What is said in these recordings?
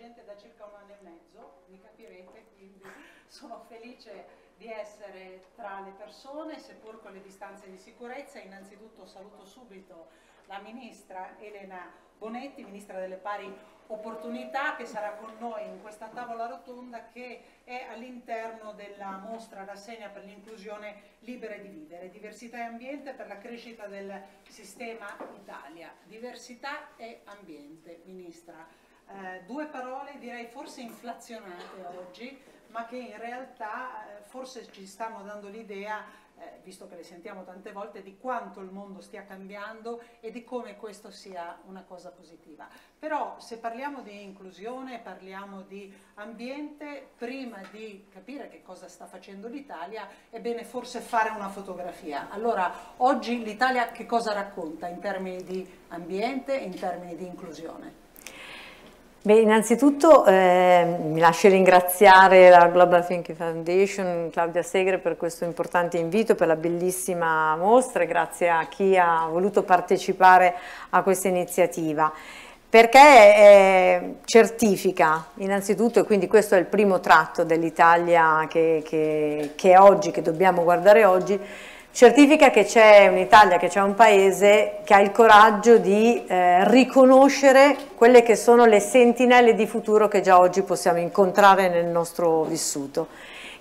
gente da circa un anno e mezzo, mi capirete, quindi sono felice di essere tra le persone, seppur con le distanze di sicurezza. Innanzitutto saluto subito la Ministra Elena Bonetti, Ministra delle Pari Opportunità, che sarà con noi in questa tavola rotonda che è all'interno della mostra rassegna per l'inclusione libere di vivere, diversità e ambiente per la crescita del sistema Italia. Diversità e ambiente, Ministra eh, due parole direi forse inflazionate oggi, ma che in realtà eh, forse ci stanno dando l'idea, eh, visto che le sentiamo tante volte, di quanto il mondo stia cambiando e di come questo sia una cosa positiva. Però se parliamo di inclusione, parliamo di ambiente, prima di capire che cosa sta facendo l'Italia, è bene forse fare una fotografia. Allora, oggi l'Italia che cosa racconta in termini di ambiente e in termini di inclusione? Beh, innanzitutto eh, mi lascio ringraziare la Global Thinking Foundation, Claudia Segre per questo importante invito, per la bellissima mostra e grazie a chi ha voluto partecipare a questa iniziativa perché eh, certifica innanzitutto, e quindi questo è il primo tratto dell'Italia che, che, che oggi, che dobbiamo guardare oggi, certifica che c'è un'Italia, che c'è un paese che ha il coraggio di eh, riconoscere quelle che sono le sentinelle di futuro che già oggi possiamo incontrare nel nostro vissuto.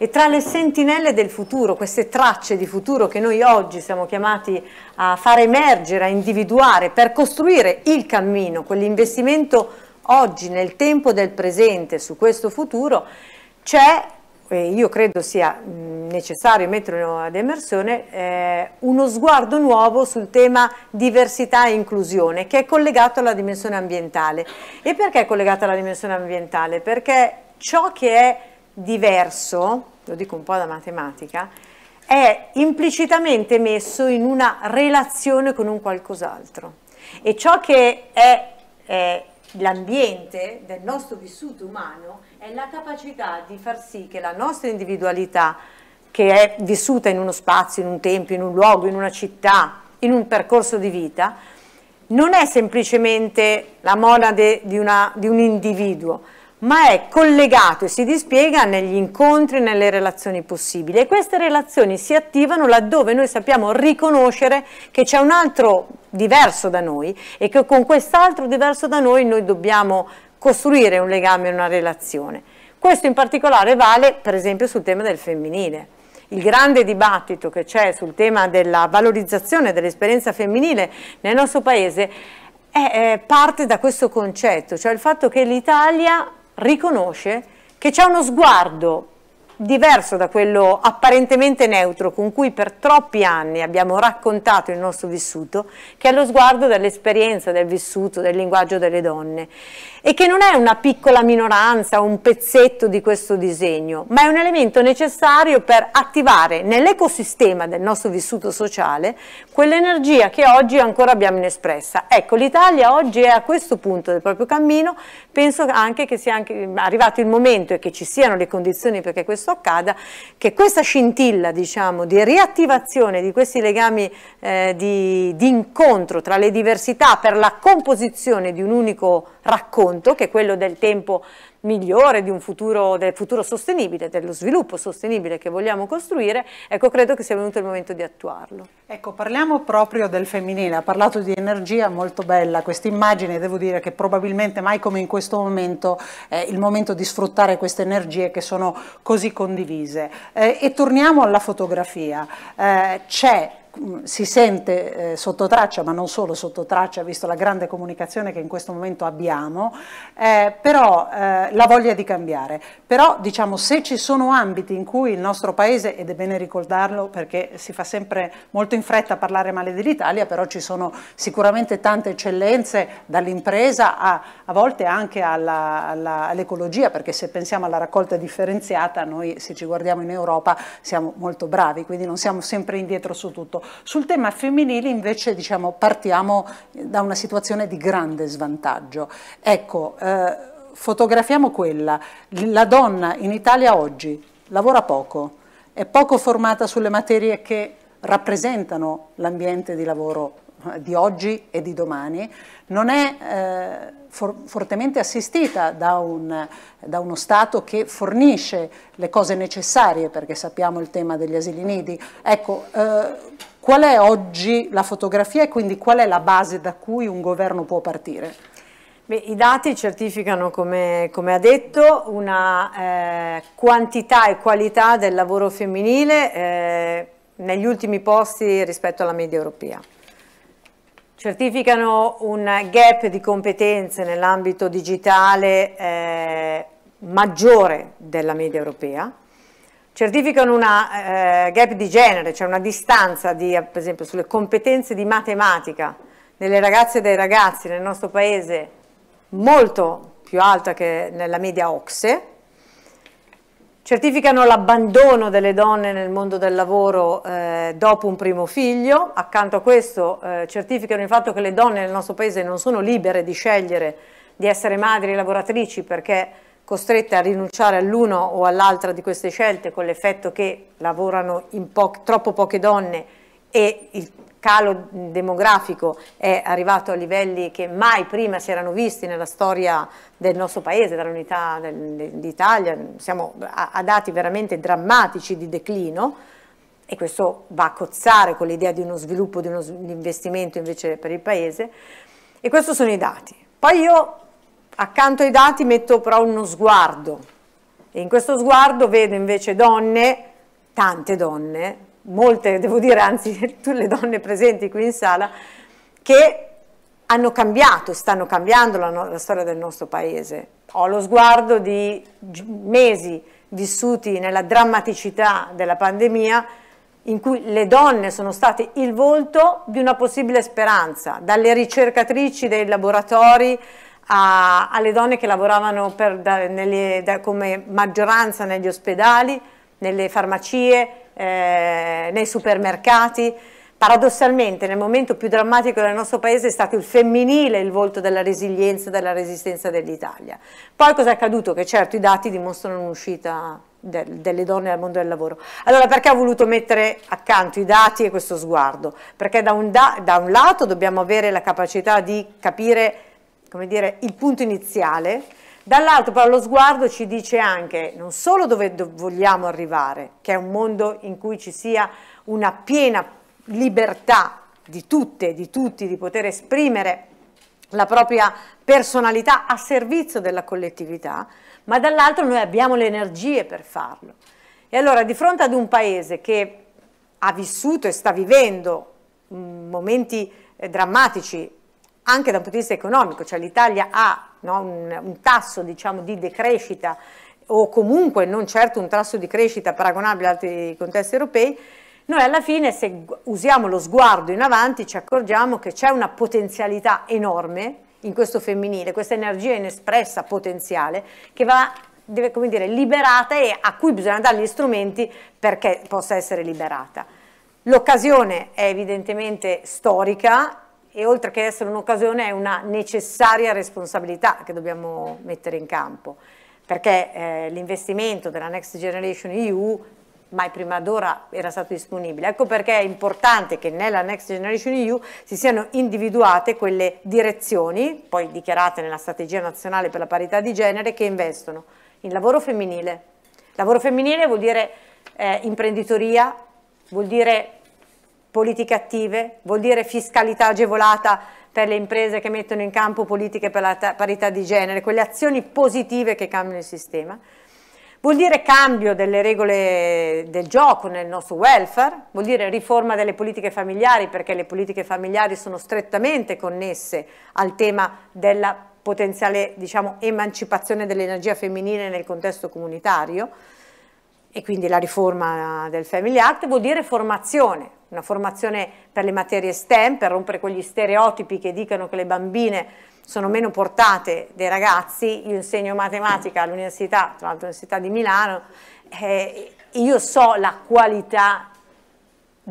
E tra le sentinelle del futuro, queste tracce di futuro che noi oggi siamo chiamati a far emergere, a individuare per costruire il cammino, quell'investimento oggi nel tempo del presente su questo futuro, c'è eh, io credo sia mm, necessario metterlo ad immersione, eh, uno sguardo nuovo sul tema diversità e inclusione che è collegato alla dimensione ambientale. E perché è collegato alla dimensione ambientale? Perché ciò che è diverso, lo dico un po' da matematica, è implicitamente messo in una relazione con un qualcos'altro e ciò che è, è l'ambiente del nostro vissuto umano è la capacità di far sì che la nostra individualità, che è vissuta in uno spazio, in un tempo, in un luogo, in una città, in un percorso di vita, non è semplicemente la monade di, una, di un individuo, ma è collegato e si dispiega negli incontri, nelle relazioni possibili e queste relazioni si attivano laddove noi sappiamo riconoscere che c'è un altro diverso da noi e che con quest'altro diverso da noi noi dobbiamo costruire un legame, una relazione. Questo in particolare vale per esempio sul tema del femminile il grande dibattito che c'è sul tema della valorizzazione dell'esperienza femminile nel nostro paese è, è, eh, parte da questo concetto, cioè il fatto che l'Italia riconosce che c'è uno sguardo diverso da quello apparentemente neutro con cui per troppi anni abbiamo raccontato il nostro vissuto, che è lo sguardo dell'esperienza del vissuto, del linguaggio delle donne, e che non è una piccola minoranza, un pezzetto di questo disegno, ma è un elemento necessario per attivare nell'ecosistema del nostro vissuto sociale quell'energia che oggi ancora abbiamo inespressa. Ecco, l'Italia oggi è a questo punto del proprio cammino, penso anche che sia anche arrivato il momento e che ci siano le condizioni perché questo questo accada, che questa scintilla diciamo, di riattivazione di questi legami eh, di, di incontro tra le diversità per la composizione di un unico racconto, che è quello del tempo migliore, di un futuro, del futuro sostenibile, dello sviluppo sostenibile che vogliamo costruire, ecco credo che sia venuto il momento di attuarlo. Ecco, parliamo proprio del femminile, ha parlato di energia molto bella, questa immagine devo dire che probabilmente mai come in questo momento è il momento di sfruttare queste energie che sono così condivise. Eh, e torniamo alla fotografia, eh, c'è si sente eh, sotto traccia, ma non solo sotto traccia, visto la grande comunicazione che in questo momento abbiamo, eh, però eh, la voglia di cambiare. Però diciamo se ci sono ambiti in cui il nostro paese, ed è bene ricordarlo perché si fa sempre molto in fretta a parlare male dell'Italia, però ci sono sicuramente tante eccellenze dall'impresa a, a, volte anche all'ecologia, perché se pensiamo alla raccolta differenziata, noi se ci guardiamo in Europa siamo molto bravi, quindi non siamo sempre indietro su tutto tempo. Ecco, sul tema femminile invece diciamo, partiamo da una situazione di grande svantaggio. Ecco, eh, fotografiamo quella. La donna in Italia oggi lavora poco, è poco formata sulle materie che rappresentano l'ambiente di lavoro eh, di oggi e di domani, non è eh, for fortemente assistita da, un, da, uno Stato che fornisce le cose necessarie, perché sappiamo il tema degli asili nidi. Ecco, eh, Qual è oggi la fotografia e quindi qual è la base da cui un governo può partire? Beh, I dati certificano, come, come ha detto, una eh, quantità e qualità del lavoro femminile eh, negli ultimi posti rispetto alla media europea. Certificano un gap di competenze nell'ambito digitale eh, maggiore della media europea certificano una eh, gap di genere, cioè una distanza di, per esempio sulle competenze di matematica delle ragazze e dei ragazzi nel nostro paese molto più alta che nella media OXE, certificano l'abbandono delle donne nel mondo del lavoro eh, dopo un primo figlio, accanto a questo eh, certificano il fatto che le donne nel nostro paese non sono libere di scegliere di essere madri e lavoratrici perché costrette a rinunciare all'uno o all'altra di queste scelte con l'effetto che lavorano po troppo poche donne e il calo demografico è arrivato a livelli che mai prima si erano visti nella storia del nostro paese, dell'unità d'Italia, siamo a dati veramente drammatici di declino e questo va a cozzare con l'idea di uno sviluppo, di un investimento invece per il paese e questi sono i dati. Poi io Accanto ai dati metto però uno sguardo e in questo sguardo vedo invece donne, tante donne, molte devo dire anzi tutte le donne presenti qui in sala, che hanno cambiato, stanno cambiando la, no la storia del nostro paese. Ho lo sguardo di mesi vissuti nella drammaticità della pandemia in cui le donne sono state il volto di una possibile speranza, dalle ricercatrici dei laboratori a, alle donne che lavoravano per, da, nelle, da, come maggioranza negli ospedali, nelle farmacie, eh, nei supermercati. Paradossalmente nel momento più drammatico del nostro paese è stato il femminile il volto della resilienza e della resistenza dell'Italia. Poi cosa è accaduto? Che certo i dati dimostrano un'uscita delle donne dal mondo del lavoro. Allora perché ho voluto mettere accanto i dati e questo sguardo? Perché da un, da, da un lato dobbiamo avere la capacità di capire come dire, il punto iniziale, dall'altro però lo sguardo ci dice anche non solo dove vogliamo arrivare, che è un mondo in cui ci sia una piena libertà di tutte e di tutti di poter esprimere la propria personalità a servizio della collettività, ma dall'altro noi abbiamo le energie per farlo. E allora di fronte ad un paese che ha vissuto e sta vivendo momenti eh, drammatici anche da un punto di vista economico, cioè l'Italia ha no, un, un, tasso diciamo, di decrescita o comunque non certo un tasso di crescita paragonabile ad altri contesti europei, noi alla fine se usiamo lo sguardo in avanti ci accorgiamo che c'è una potenzialità enorme in questo femminile, questa energia inespressa potenziale che va deve, come dire, liberata e a cui bisogna dare gli strumenti perché possa essere liberata. L'occasione è evidentemente storica e oltre che essere un'occasione è una necessaria responsabilità che dobbiamo mettere in campo, perché eh, l'investimento della Next Generation EU mai prima d'ora era stato disponibile. Ecco perché è importante che nella Next Generation EU si siano individuate quelle direzioni, poi dichiarate nella strategia nazionale per la parità di genere, che investono in lavoro femminile. Lavoro femminile vuol dire eh, imprenditoria, vuol dire politiche attive, vuol dire fiscalità agevolata per le imprese che mettono in campo politiche per la parità di genere, quelle azioni positive che cambiano il sistema. Vuol dire cambio delle regole del gioco nel nostro welfare, vuol dire riforma delle politiche familiari perché le politiche familiari sono strettamente connesse al tema della potenziale diciamo, emancipazione dell'energia femminile nel contesto comunitario e quindi la riforma del Family Act vuol dire formazione, una formazione per le materie STEM, per rompere quegli stereotipi che dicono che le bambine sono meno portate dei ragazzi, io insegno matematica all'università, tra l'altro all'università di Milano, eh, io so la qualità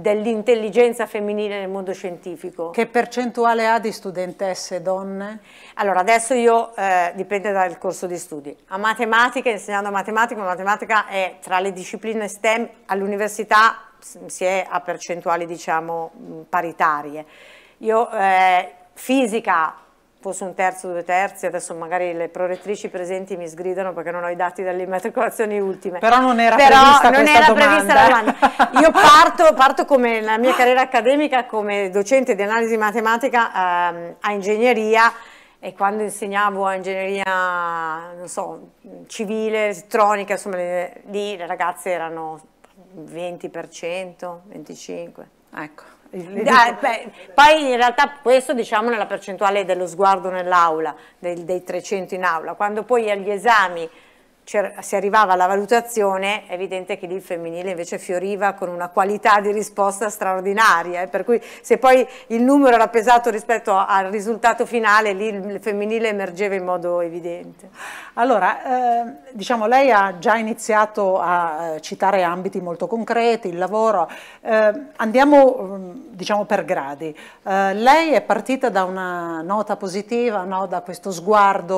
dell'intelligenza femminile nel mondo scientifico. Che percentuale ha di studentesse donne? Allora, adesso io, eh, dipende dal corso di studi. A matematica, insegnando matematica, matematica è tra le discipline STEM all'università si è a percentuali, diciamo, paritarie. Io, eh, fisica fosse un terzo, due terzi, adesso magari le prorettrici presenti mi sgridano perché non ho i dati delle immatricolazioni ultime. Però non era Però prevista non era domanda. prevista la domanda. Io parto, parto come la mia carriera accademica come docente di analisi matematica ehm, a ingegneria e quando insegnavo a ingegneria, non so, civile, elettronica, insomma, lì le ragazze erano 20%, 25%. Ecco. Eh, eh, ah, beh, poi in realtà questo diciamo nella percentuale dello sguardo nell'aula, dei 300 in aula, quando poi agli esami si arrivava alla valutazione, è evidente che lì il femminile invece fioriva con una qualità di risposta straordinaria, eh, per cui se poi il numero era pesato rispetto al risultato finale, lì il femminile emergeva in modo evidente. Allora, eh, diciamo lei ha già iniziato a eh, citare ambiti molto concreti, il lavoro, eh, andiamo mm, diciamo per gradi. Eh, lei è partita da una nota positiva, no? da questo sguardo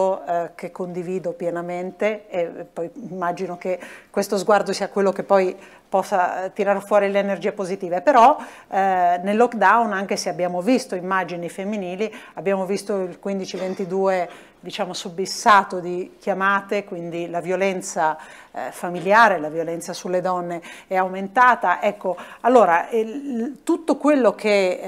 che condivido pienamente e poi immagino che questo sguardo sia quello che poi possa eh, tirare fuori le energie positive, però eh, nel lockdown anche se abbiamo visto immagini femminili, abbiamo visto il 15-22 diciamo subissato di chiamate, quindi la violenza eh, familiare, la violenza sulle donne è aumentata, ecco, allora il, tutto quello che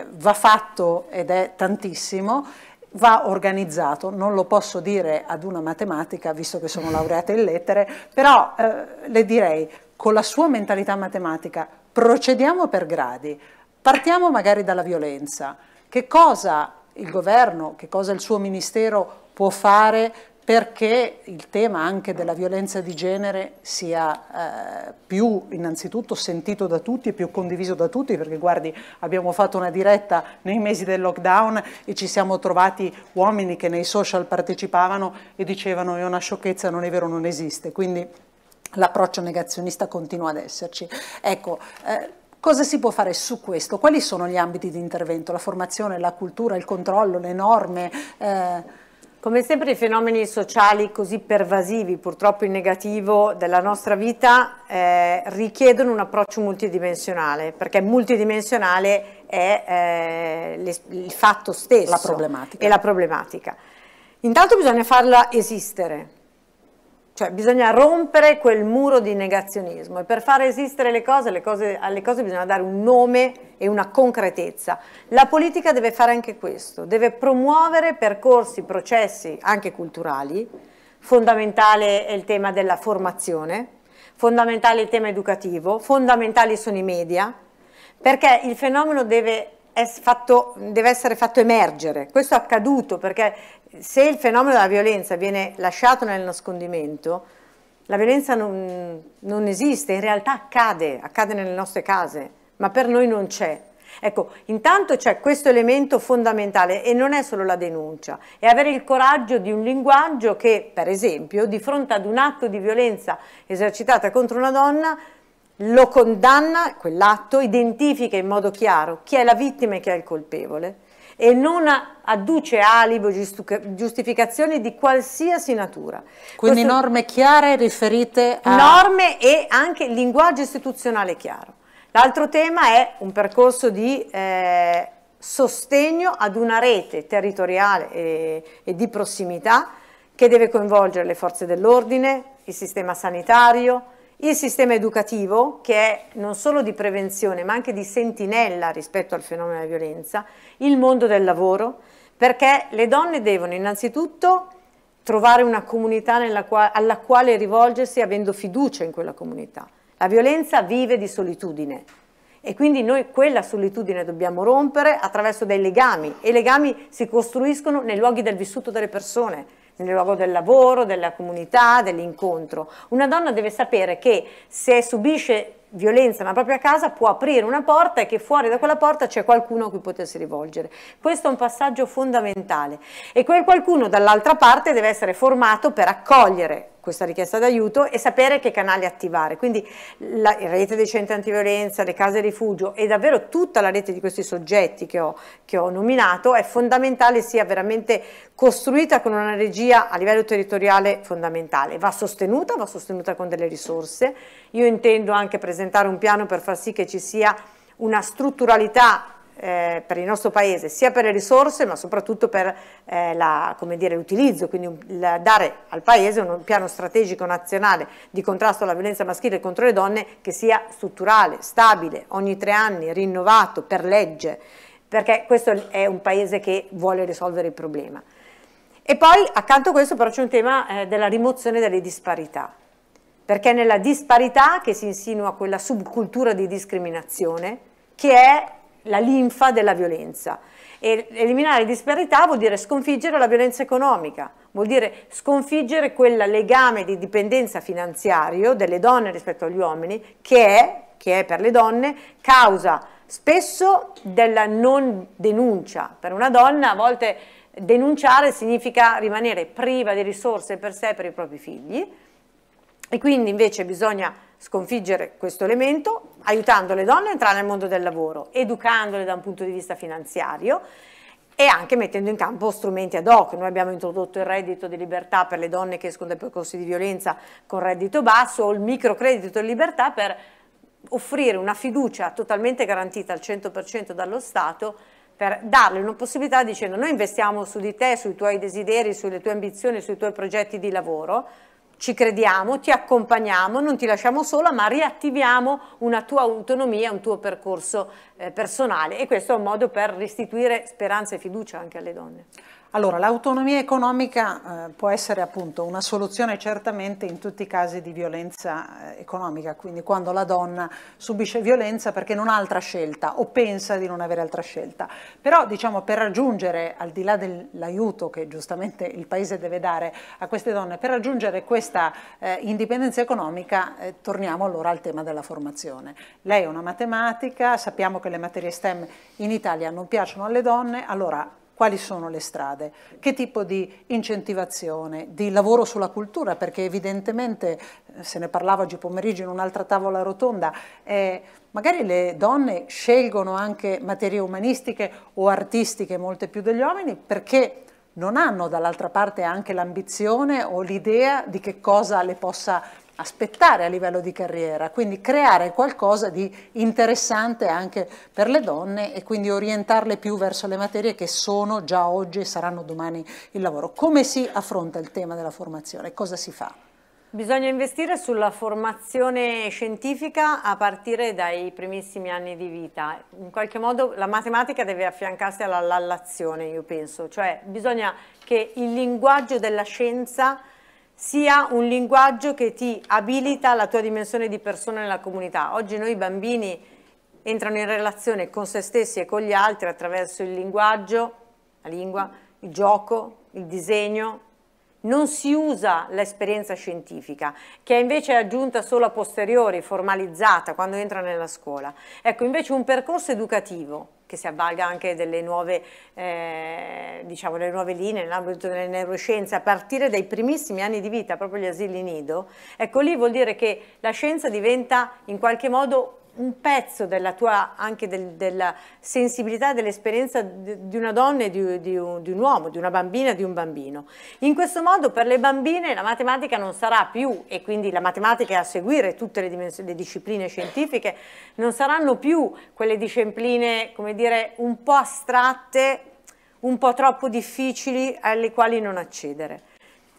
eh, va fatto ed è tantissimo va organizzato, non lo posso dire ad una matematica visto che sono laureata in lettere, però eh, le direi con la sua mentalità matematica procediamo per gradi, partiamo magari dalla violenza, che cosa il governo, che cosa il suo ministero può fare perché il tema anche della violenza di genere sia eh, più innanzitutto sentito da tutti e più condiviso da tutti, perché guardi abbiamo fatto una diretta nei mesi del lockdown e ci siamo trovati uomini che nei social partecipavano e dicevano è una sciocchezza, non è vero, non esiste, quindi l'approccio negazionista continua ad esserci. Ecco, eh, Cosa si può fare su questo? Quali sono gli ambiti di intervento? La formazione, la cultura, il controllo, le norme? Eh, come sempre i fenomeni sociali così pervasivi, purtroppo in negativo, della nostra vita eh, richiedono un approccio multidimensionale, perché multidimensionale è eh, il fatto stesso la problematica. È la problematica. Intanto bisogna farla esistere, cioè bisogna rompere quel muro di negazionismo e per far esistere le cose, le cose, alle cose bisogna dare un nome e una concretezza. La politica deve fare anche questo, deve promuovere percorsi, processi anche culturali, fondamentale è il tema della formazione, fondamentale è il tema educativo, fondamentali sono i media, perché il fenomeno deve, fatto, deve essere fatto emergere. Questo è accaduto perché se il fenomeno della violenza viene lasciato nel nascondimento, la violenza non, non esiste, in realtà accade, accade nelle nostre case, ma per noi non c'è. Ecco, intanto c'è questo elemento fondamentale e non è solo la denuncia, è avere il coraggio di un linguaggio che, per esempio, di fronte ad un atto di violenza esercitata contro una donna, lo condanna, quell'atto, identifica in modo chiaro chi è la vittima e chi è il colpevole e non adduce alibi o giustificazioni di qualsiasi natura. Quindi Questo, norme chiare riferite a... Norme e anche linguaggio istituzionale chiaro. L'altro tema è un percorso di... Eh, sostegno ad una rete territoriale e, e, di prossimità che deve coinvolgere le forze dell'ordine, il sistema sanitario, il sistema educativo, che è non solo di prevenzione ma anche di sentinella rispetto al fenomeno della violenza, il mondo del lavoro, perché le donne devono innanzitutto trovare una comunità quale, alla quale rivolgersi avendo fiducia in quella comunità. La violenza vive di solitudine e quindi noi quella solitudine dobbiamo rompere attraverso dei legami e i legami si costruiscono nei luoghi del vissuto delle persone, nel luogo del lavoro, della comunità, dell'incontro. Una donna deve sapere che se subisce violenza nella propria casa può aprire una porta e che fuori da quella porta c'è qualcuno a cui potersi rivolgere. Questo è un passaggio fondamentale e quel qualcuno dall'altra parte deve essere formato per accogliere questa richiesta d'aiuto e sapere che canali attivare. Quindi la rete dei centri antiviolenza, le case rifugio e davvero tutta la rete di questi soggetti che ho, che ho nominato è fondamentale, sia veramente costruita con una regia a livello territoriale fondamentale. Va sostenuta, va sostenuta con delle risorse. Io intendo anche presentare un piano per far sì che ci sia una strutturalità eh, per il nostro Paese, sia per le risorse ma soprattutto per eh, l'utilizzo, quindi un, la, dare al Paese un, un piano strategico nazionale di contrasto alla violenza maschile contro le donne che sia strutturale, stabile, ogni tre anni, rinnovato per legge, perché questo è un Paese che vuole risolvere il problema. E poi accanto a questo però c'è un tema eh, della rimozione delle disparità, perché è nella disparità che si insinua quella subcultura di discriminazione che è la linfa della violenza. E eliminare le disparità vuol dire sconfiggere la violenza economica, vuol dire sconfiggere quel legame di dipendenza finanziario delle donne rispetto agli uomini che è, che è per le donne causa spesso della non denuncia. Per una donna a volte denunciare significa rimanere priva di risorse per sé e per i propri figli e quindi invece bisogna sconfiggere questo elemento aiutando le donne a entrare nel mondo del lavoro, educandole da un punto di vista finanziario e anche mettendo in campo strumenti ad hoc. Noi abbiamo introdotto il reddito di libertà per le donne che escono dai percorsi di violenza con reddito basso o il microcredito di libertà per offrire una fiducia totalmente garantita al 100% dallo Stato per darle una possibilità dicendo noi investiamo su di te, sui tuoi desideri, sulle tue ambizioni, sui tuoi progetti di lavoro, ci crediamo, ti accompagniamo, non ti lasciamo sola, ma riattiviamo una tua autonomia, un tuo percorso eh, personale e questo è un modo per restituire speranza e fiducia anche alle donne. Allora, l'autonomia economica eh, può essere appunto una soluzione certamente in tutti i casi di violenza eh, economica, quindi quando la donna subisce violenza perché non ha altra scelta o pensa di non avere altra scelta. Però diciamo per raggiungere, al di là dell'aiuto che giustamente il Paese deve dare a queste donne, per raggiungere questa eh, indipendenza economica eh, torniamo allora al tema della formazione. Lei è una matematica, sappiamo che le materie STEM in Italia non piacciono alle donne, allora quali sono le strade, che tipo di incentivazione, di lavoro sulla cultura, perché evidentemente, eh, se ne parlava oggi pomeriggio in un'altra tavola rotonda, eh, magari le donne scelgono anche materie umanistiche o artistiche molte più degli uomini perché non hanno dall'altra parte anche l'ambizione o l'idea di che cosa le possa aspettare a livello di carriera, quindi creare qualcosa di interessante anche per le donne e quindi orientarle più verso le materie che sono già oggi e saranno domani il lavoro. Come si affronta il tema della formazione? Cosa si fa? Bisogna investire sulla formazione scientifica a partire dai primissimi anni di vita. In qualche modo la matematica deve affiancarsi all'allazione, io penso, cioè bisogna che il linguaggio della scienza sia un linguaggio che ti abilita la tua dimensione di persona nella comunità. Oggi noi bambini entrano in relazione con se stessi e con gli altri attraverso il linguaggio, la lingua, il gioco, il disegno, non si usa l'esperienza scientifica, che è invece aggiunta solo a posteriori, formalizzata, quando entra nella scuola. Ecco, invece un percorso educativo, che si avvalga anche delle nuove, eh, diciamo, delle nuove linee nell'ambito delle neuroscienze, a partire dai primissimi anni di vita, proprio gli asili nido, ecco lì vuol dire che la scienza diventa in qualche modo un pezzo della tua, anche del, della sensibilità, dell'esperienza di, una donna e di, di, un, di, un, uomo, di una bambina e di un bambino. In questo modo per le bambine la matematica non sarà più, e quindi la matematica è a seguire tutte le, le discipline scientifiche, non saranno più quelle discipline, come dire, un po' astratte, un po' troppo difficili alle quali non accedere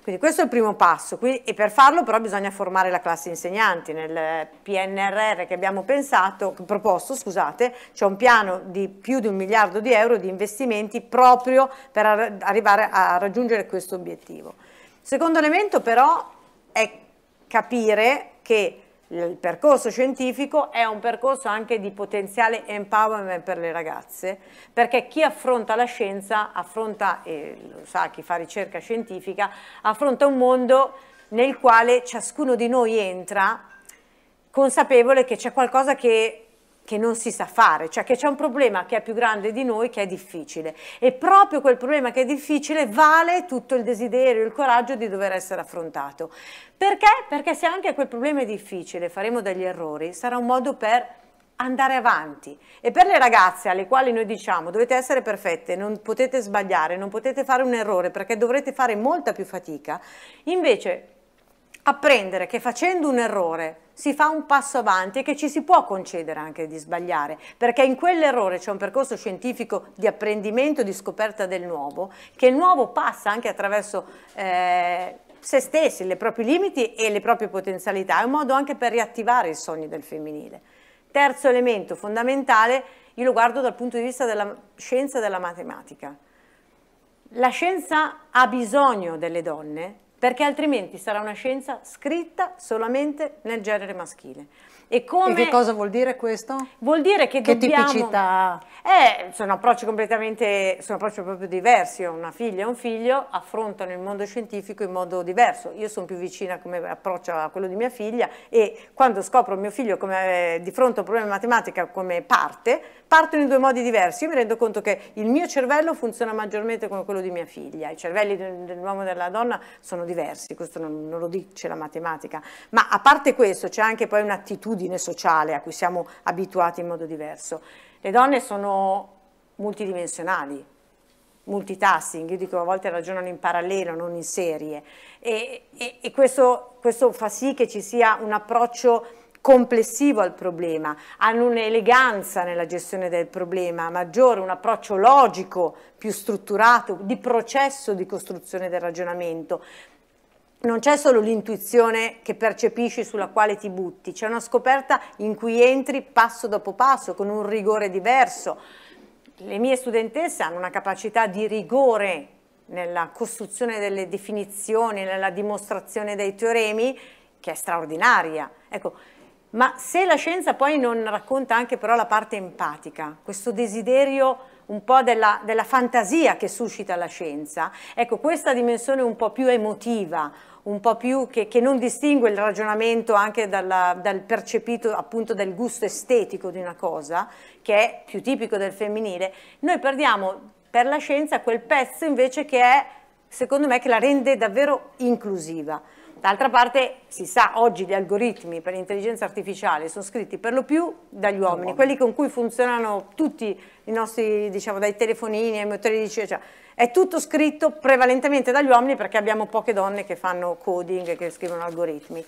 quindi questo è il primo passo Quindi, e per farlo però bisogna formare la classe insegnanti. Nel PNRR che abbiamo pensato, proposto, scusate, c'è un piano di più di un miliardo di euro di investimenti proprio per arrivare a raggiungere questo obiettivo. Secondo elemento però è capire che il percorso scientifico è un percorso anche di potenziale empowerment per le ragazze, perché chi affronta la scienza, affronta, e lo sa chi fa ricerca scientifica, affronta un mondo nel quale ciascuno di noi entra consapevole che c'è qualcosa che che non si sa fare, cioè che c'è un problema che è più grande di noi, che è difficile. E proprio quel problema che è difficile vale tutto il desiderio, il coraggio di dover essere affrontato. Perché? Perché se anche quel problema è difficile, faremo degli errori, sarà un modo per andare avanti. E per le ragazze alle quali noi diciamo dovete essere perfette, non potete sbagliare, non potete fare un errore perché dovrete fare molta più fatica, invece apprendere che facendo un errore si fa un passo avanti e che ci si può concedere anche di sbagliare, perché in quell'errore c'è un percorso scientifico di apprendimento, di scoperta del nuovo, che il nuovo passa anche attraverso eh, se stessi, i propri limiti e le proprie potenzialità, è un modo anche per riattivare i sogni del femminile. Terzo elemento fondamentale, io lo guardo dal punto di vista della scienza e della matematica. La scienza ha bisogno delle donne perché altrimenti sarà una scienza scritta solamente nel genere maschile. E, come, e che cosa vuol dire questo? Vuol dire che, che dobbiamo... tipicità? Eh, sono approcci completamente, sono approcci proprio diversi, una figlia e un figlio affrontano il mondo scientifico in modo diverso. Io sono più vicina come approccio a quello di mia figlia e quando scopro mio figlio come, eh, di fronte a un problema di matematica come parte, partono in due modi diversi. Io mi rendo conto che il mio cervello funziona maggiormente come quello di mia figlia, i cervelli dell'uomo e della donna sono diversi, questo non, non lo dice la matematica, ma a parte questo c'è anche poi un'attitudine sociale a cui siamo abituati in modo diverso. Le donne sono multidimensionali, multitasking, io dico a volte ragionano in parallelo, non in serie, e, e, e questo, questo, fa sì che ci sia un approccio complessivo al problema, hanno un'eleganza nella gestione del problema maggiore, un approccio logico più strutturato, di processo di costruzione del ragionamento. Non c'è solo l'intuizione che percepisci sulla quale ti butti, c'è una scoperta in cui entri passo dopo passo con un rigore diverso. Le mie studentesse hanno una capacità di rigore nella costruzione delle definizioni, nella dimostrazione dei teoremi che è straordinaria. Ecco, ma se la scienza poi non racconta anche però la parte empatica, questo desiderio un po' della, della, fantasia che suscita la scienza, ecco questa dimensione un po' più emotiva, un po' più che, che non distingue il ragionamento anche dalla, dal percepito appunto del gusto estetico di una cosa, che è più tipico del femminile, noi perdiamo per la scienza quel pezzo invece che è, secondo me, che la rende davvero inclusiva. D'altra parte si sa, oggi gli algoritmi per l'intelligenza artificiale sono scritti per lo più dagli uomini, quelli con cui funzionano tutti i nostri, diciamo, dai telefonini ai motori di ricerca, cioè, è tutto scritto prevalentemente dagli uomini perché abbiamo poche donne che fanno coding, che scrivono algoritmi.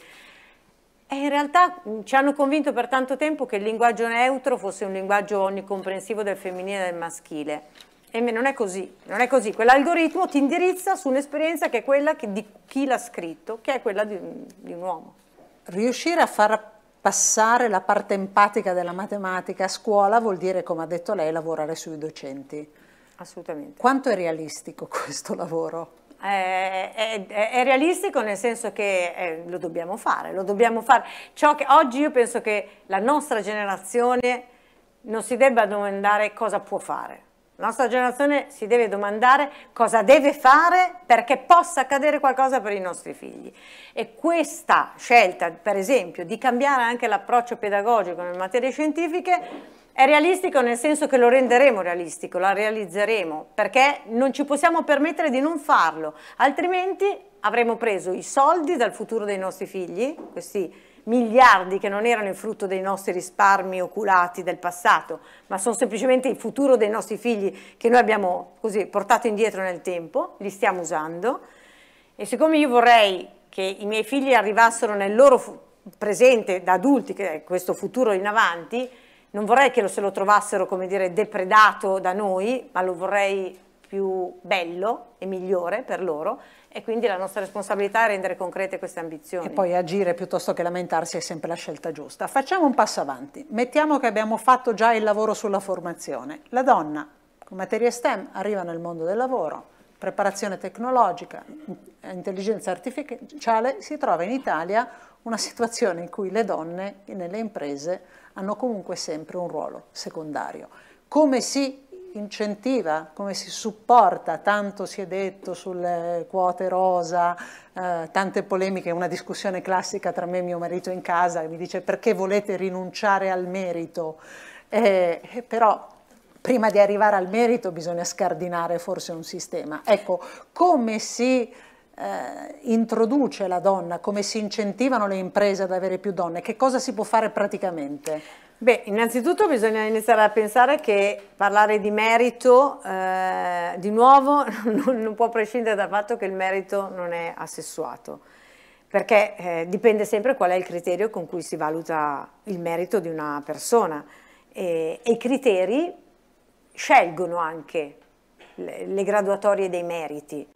E in realtà ci hanno convinto per tanto tempo che il linguaggio neutro fosse un linguaggio onnicomprensivo del femminile e del maschile. E non è così, non è così. Quell'algoritmo ti indirizza su un'esperienza che è quella che, di chi l'ha scritto, che è quella di un, di un uomo. Riuscire a far passare la parte empatica della matematica a scuola vuol dire, come ha detto lei, lavorare sui docenti. Assolutamente. Quanto è realistico questo lavoro? Eh, è, è, è, realistico nel senso che eh, lo dobbiamo fare, lo dobbiamo fare. Ciò che oggi io penso che la nostra generazione non si debba domandare cosa può fare, la nostra generazione si deve domandare cosa deve fare perché possa accadere qualcosa per i nostri figli. E questa scelta, per esempio, di cambiare anche l'approccio pedagogico nelle materie scientifiche è realistico nel senso che lo renderemo realistico, la realizzeremo, perché non ci possiamo permettere di non farlo, altrimenti avremo preso i soldi dal futuro dei nostri figli, questi miliardi che non erano il frutto dei nostri risparmi oculati del passato, ma sono semplicemente il futuro dei nostri figli che noi abbiamo così portato indietro nel tempo, li stiamo usando. E siccome io vorrei che i miei figli arrivassero nel loro presente da adulti, che è questo futuro in avanti, non vorrei che lo, se lo trovassero, come dire, depredato da noi, ma lo vorrei più bello e migliore per loro e quindi la nostra responsabilità è rendere concrete queste ambizioni. E poi agire piuttosto che lamentarsi è sempre la scelta giusta. Facciamo un passo avanti, mettiamo che abbiamo fatto già il lavoro sulla formazione. La donna con materie STEM arriva nel mondo del lavoro, preparazione tecnologica, intelligenza artificiale, si trova in Italia una situazione in cui le donne nelle imprese hanno comunque sempre un ruolo secondario. Come si incentiva, come si supporta, tanto si è detto sulle quote rosa, eh, tante polemiche, una discussione classica tra me e mio marito in casa che mi dice perché volete rinunciare al merito, eh, però prima di arrivare al merito bisogna scardinare forse un sistema. Ecco, come si... Eh, introduce la donna, come si incentivano le imprese ad avere più donne, che cosa si può fare praticamente? Beh, innanzitutto bisogna iniziare a pensare che parlare di merito, eh, di nuovo, non, non, può prescindere dal fatto che il merito non è assessuato, perché eh, dipende sempre qual è il criterio con cui si valuta il merito di una persona e, e i criteri scelgono anche le, le graduatorie dei meriti.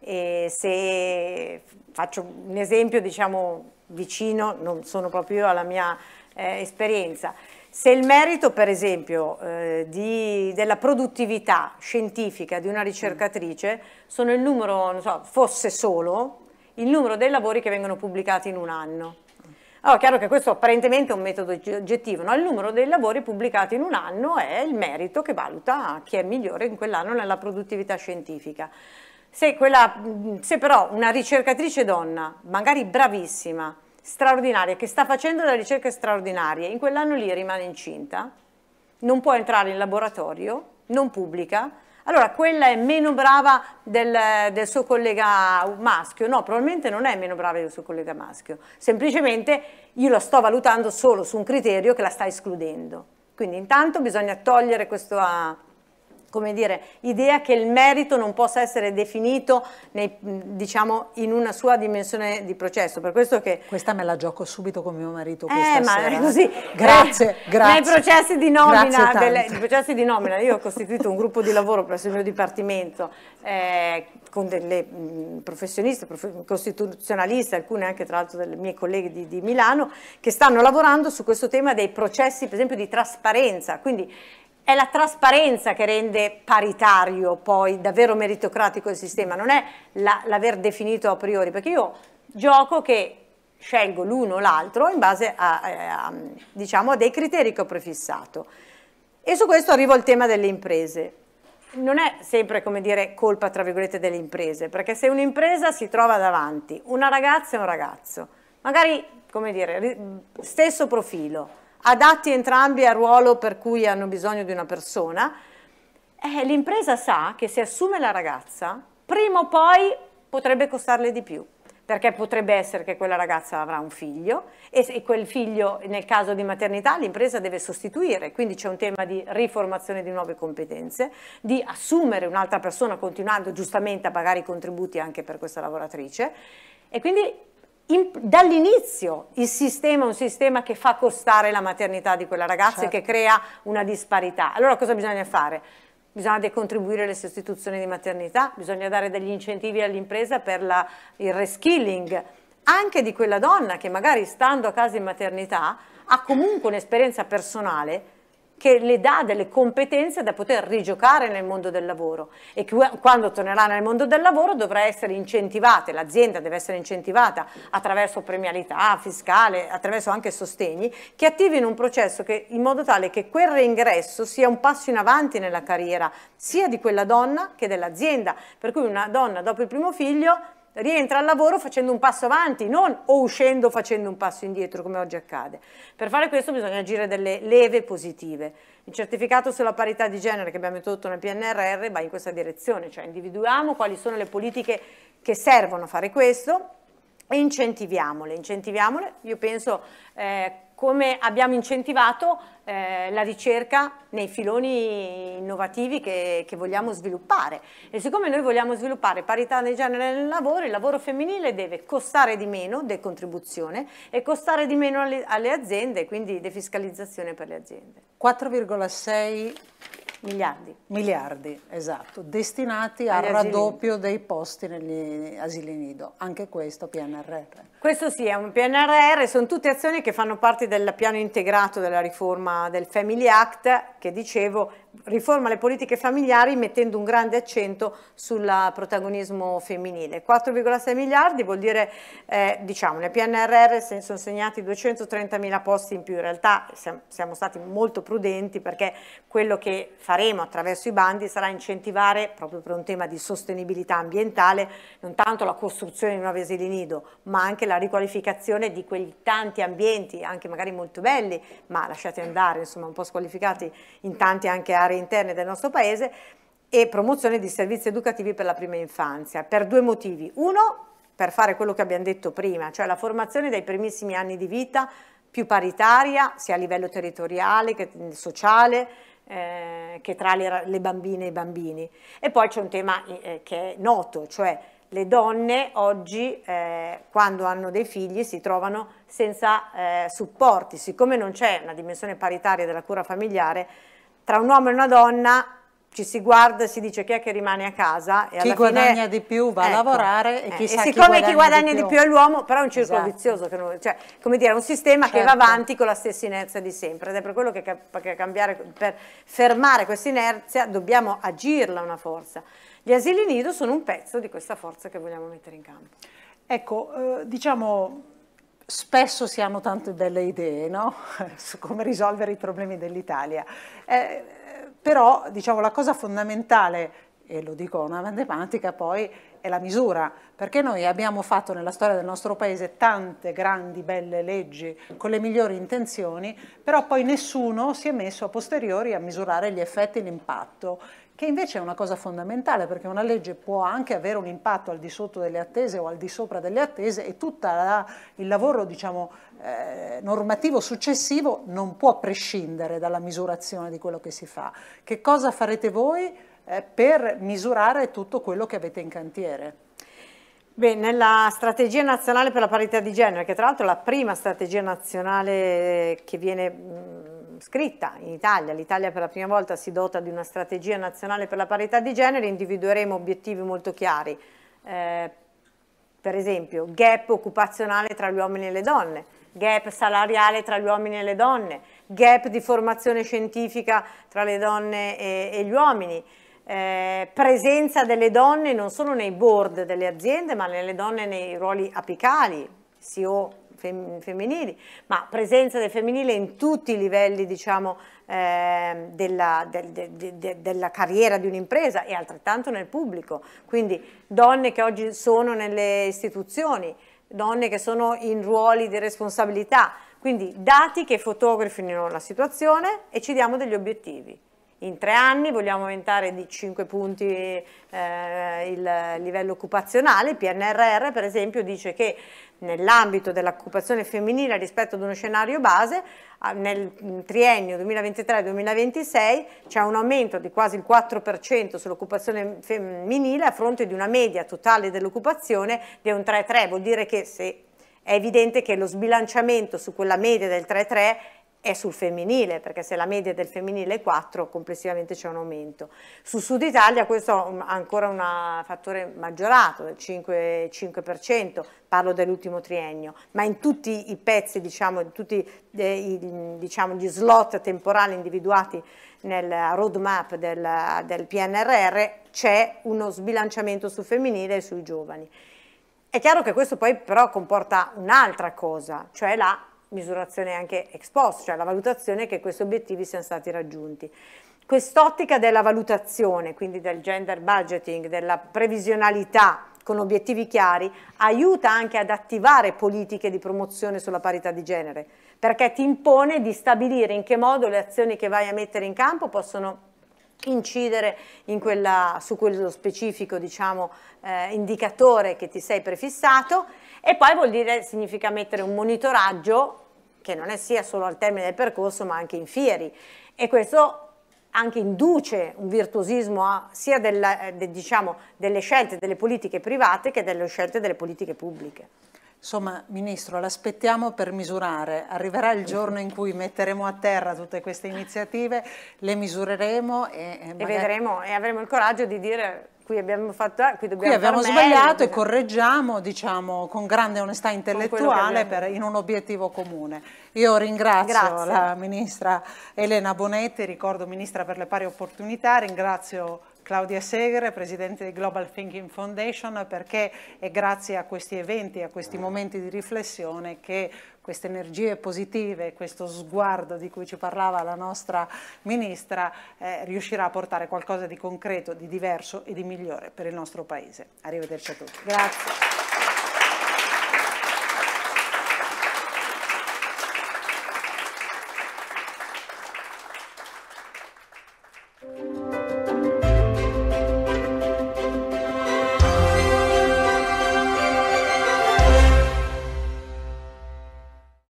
E se faccio un esempio, diciamo, vicino, non sono proprio io alla mia eh, esperienza. Se il merito, per esempio, eh, di, della produttività scientifica di una ricercatrice sono il numero, non so, fosse solo il numero dei lavori che vengono pubblicati in un anno. Allora, chiaro che questo apparentemente è un metodo oggettivo, no? il numero dei lavori pubblicati in un anno è il merito che valuta chi è migliore in quell'anno nella produttività scientifica. Se, quella, se però una ricercatrice donna, magari bravissima, straordinaria, che sta facendo delle ricerche straordinarie, in quell'anno lì rimane incinta, non può entrare in laboratorio, non pubblica, allora quella è meno brava del, del, suo collega maschio, no, probabilmente non è meno brava del suo collega maschio, semplicemente io la sto valutando solo su un criterio che la sta escludendo. Quindi intanto bisogna togliere questa ah, come dire, idea che il merito non possa essere definito nei, diciamo, in una sua dimensione di processo. Per questo che... Questa me la gioco subito con mio marito eh, questa eh, sera. ma così. Grazie, eh, grazie. Nei processi di nomina, delle, processi di nomina io ho costituito un gruppo di lavoro presso il mio dipartimento eh, con delle mh, professioniste, prof, costituzionaliste, alcune anche tra l'altro delle mie colleghe di, di Milano, che stanno lavorando su questo tema dei processi, per esempio, di trasparenza. Quindi è la trasparenza che rende paritario poi davvero meritocratico il sistema, non è l'aver definito a priori, perché io gioco che scelgo l'uno o l'altro in base a, a, a, diciamo, a dei criteri che ho prefissato. E su questo arrivo al tema delle imprese. Non è sempre, come dire, colpa, tra virgolette, delle imprese, perché se un'impresa si trova davanti una ragazza e un ragazzo, magari, come dire, stesso profilo, adatti entrambi al ruolo per cui hanno bisogno di una persona, eh, l'impresa sa che se assume la ragazza, prima o poi potrebbe costarle di più, perché potrebbe essere che quella ragazza avrà un figlio e, e quel figlio nel caso di maternità l'impresa deve sostituire, quindi c'è un tema di riformazione di nuove competenze, di assumere un'altra persona continuando giustamente a pagare i contributi anche per questa lavoratrice e quindi dall'inizio il sistema è un sistema che fa costare la maternità di quella ragazza certo. e che certo. crea una disparità. Allora cosa bisogna fare? Bisogna decontribuire le sostituzioni di maternità, bisogna dare degli incentivi all'impresa per la, il reskilling anche di quella donna che magari stando a casa in maternità ha comunque un'esperienza personale che le dà delle competenze da poter rigiocare nel mondo del lavoro e che quando tornerà nel mondo del lavoro dovrà essere incentivata, l'azienda deve essere incentivata attraverso premialità fiscale, attraverso anche sostegni, che attivino un processo che, in modo tale che quel reingresso sia un passo in avanti nella carriera sia di quella donna che dell'azienda, per cui una donna dopo il primo figlio rientra al lavoro facendo un passo avanti, non o uscendo facendo un passo indietro come oggi accade. Per fare questo bisogna agire delle leve positive. Il certificato sulla parità di genere che abbiamo introdotto nel PNRR va in questa direzione, cioè individuiamo quali sono le politiche che servono a fare questo e incentiviamole, incentiviamole, io penso eh, come abbiamo incentivato eh, la ricerca nei filoni innovativi che, che, vogliamo sviluppare. E siccome noi vogliamo sviluppare parità di genere nel lavoro, il lavoro femminile deve costare di meno decontribuzione e costare di meno alle, alle aziende, quindi defiscalizzazione per le aziende. 4,6 Miliardi. Miliardi, esatto, destinati al raddoppio dei posti negli asili nido, anche questo PNRR. Questo sì, è un PNRR, sono tutte azioni che fanno parte del piano integrato della riforma del Family Act, che dicevo riforma le politiche familiari mettendo un grande accento sul protagonismo femminile. 4,6 miliardi vuol dire, eh, diciamo, nel PNRR sono segnati 230 mila posti in più, in realtà siamo stati molto prudenti perché quello che faremo attraverso i bandi sarà incentivare, proprio per un tema di sostenibilità ambientale, non tanto la costruzione di nuovi asili nido, ma anche la riqualificazione di quei tanti ambienti, anche magari molto belli, ma lasciati andare, insomma un po' squalificati in tanti anche aree aree interne del nostro paese e promozione di servizi educativi per la prima infanzia, per due motivi. Uno, per fare quello che abbiamo detto prima, cioè la formazione dai primissimi anni di vita più paritaria, sia a livello territoriale che sociale, eh, che tra le, le, bambine e i bambini. E poi c'è un tema eh, che è noto, cioè le donne oggi eh, quando hanno dei figli si trovano senza eh, supporti, siccome non c'è una dimensione paritaria della cura familiare, tra un uomo e una donna ci si guarda e si dice chi è che rimane a casa. E chi guadagna fine, di più va ecco, a lavorare e, eh, chi eh, e siccome chi guadagna, chi guadagna di, più. di più, è l'uomo, però è un circolo esatto. vizioso, non, cioè, come dire, è un sistema certo. che va certo. avanti con la stessa inerzia di sempre ed è per quello che, che cambiare, per fermare questa inerzia dobbiamo agirla una forza. Gli asili nido sono un pezzo di questa forza che vogliamo mettere in campo. Ecco, eh, diciamo spesso si hanno tante belle idee no? su come risolvere i problemi dell'Italia, eh, però diciamo, la cosa fondamentale, e lo dico una matematica poi, è la misura, perché noi abbiamo fatto nella storia del nostro paese tante grandi belle leggi con le migliori intenzioni, però poi nessuno si è messo a posteriori a misurare gli effetti e l'impatto che invece è una cosa fondamentale perché una legge può anche avere un impatto al di sotto delle attese o al di sopra delle attese e tutto la, il lavoro diciamo, eh, normativo successivo non può prescindere dalla misurazione di quello che si fa. Che cosa farete voi eh, per misurare tutto quello che avete in cantiere? Beh, nella strategia nazionale per la parità di genere, che tra l'altro è la prima strategia nazionale che viene mm, scritta in Italia, l'Italia per la prima volta si dota di una strategia nazionale per la parità di genere, individueremo obiettivi molto chiari, eh, per esempio gap occupazionale tra gli uomini e le donne, gap salariale tra gli uomini e le donne, gap di formazione scientifica tra le donne e, e gli uomini, eh, presenza delle donne non solo nei board delle aziende ma nelle donne nei ruoli apicali, CEO, fem, femminili, ma presenza del femminile in tutti i livelli diciamo, eh, della, del, de, de, della, carriera di un'impresa e altrettanto nel pubblico. Quindi donne che oggi sono nelle istituzioni, donne che sono in ruoli di responsabilità. Quindi dati che fotografino la situazione e ci diamo degli obiettivi in tre anni, vogliamo aumentare di 5 punti eh, il livello occupazionale, il PNRR per esempio dice che nell'ambito dell'occupazione femminile rispetto ad uno scenario base, nel triennio 2023-2026 c'è un aumento di quasi il 4% sull'occupazione femminile a fronte di una media totale dell'occupazione di un 3,3, vuol dire che se è evidente che lo sbilanciamento su quella media del 3,3 è sul femminile, perché se la media del femminile è 4, complessivamente c'è un aumento. Sul Sud Italia questo ha ancora un fattore maggiorato, del 5, 5%, parlo dell'ultimo triennio, ma in tutti i pezzi, diciamo, in tutti eh, i, diciamo, gli slot temporali individuati nel roadmap del, del PNRR c'è uno sbilanciamento sul femminile e sui giovani. È chiaro che questo poi però comporta un'altra cosa, cioè la misurazione anche ex post, cioè la valutazione che questi obiettivi siano stati raggiunti. Quest'ottica della valutazione, quindi del gender budgeting, della previsionalità con obiettivi chiari, aiuta anche ad attivare politiche di promozione sulla parità di genere, perché ti impone di stabilire in che modo le azioni che vai a mettere in campo possono incidere in quella, su quello specifico diciamo, eh, indicatore che ti sei prefissato e poi vuol dire, significa mettere un monitoraggio che non è sia solo al termine del percorso ma anche in fieri e questo anche induce un virtuosismo a, sia della, eh, de, diciamo, delle scelte delle politiche private che delle scelte delle politiche pubbliche. Insomma, Ministro, l'aspettiamo per misurare. Arriverà il giorno in cui metteremo a terra tutte queste iniziative, le misureremo e, eh, e, magari... e vedremo e avremo il coraggio di dire qui abbiamo, fatto, eh, qui qui abbiamo meglio, sbagliato e correggiamo diciamo, con grande onestà intellettuale per, in un obiettivo comune. Io ringrazio Grazie. la Ministra Elena Bonetti, ricordo Ministra per le pari opportunità, ringrazio Claudia Segre, presidente di Global Thinking Foundation, perché è grazie a questi eventi, a questi momenti di riflessione che queste energie positive, questo sguardo di cui ci parlava la nostra ministra, eh, riuscirà a portare qualcosa di concreto, di diverso e di migliore per il nostro Paese. Arrivederci a tutti. Grazie.